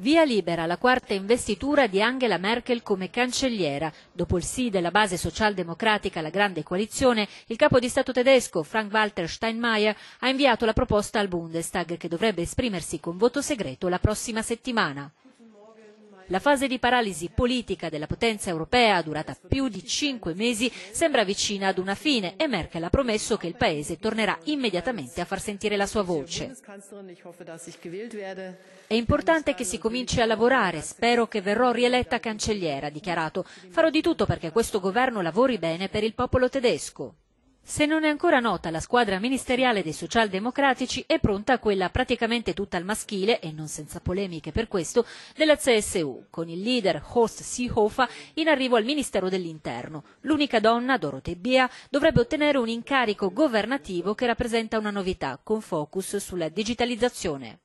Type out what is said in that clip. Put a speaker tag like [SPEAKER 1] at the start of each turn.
[SPEAKER 1] Via libera la quarta investitura di Angela Merkel come cancelliera. Dopo il sì della base socialdemocratica alla Grande Coalizione, il capo di Stato tedesco Frank-Walter Steinmeier ha inviato la proposta al Bundestag che dovrebbe esprimersi con voto segreto la prossima settimana. La fase di paralisi politica della potenza europea, durata più di cinque mesi, sembra vicina ad una fine e Merkel ha promesso che il Paese tornerà immediatamente a far sentire la sua voce. È importante che si cominci a lavorare, spero che verrò rieletta cancelliera, ha dichiarato. Farò di tutto perché questo governo lavori bene per il popolo tedesco. Se non è ancora nota, la squadra ministeriale dei socialdemocratici è pronta a quella praticamente tutta al maschile, e non senza polemiche per questo, della CSU, con il leader Horst Seehofer in arrivo al Ministero dell'Interno. L'unica donna, Dorothee Bia, dovrebbe ottenere un incarico governativo che rappresenta una novità, con focus sulla digitalizzazione.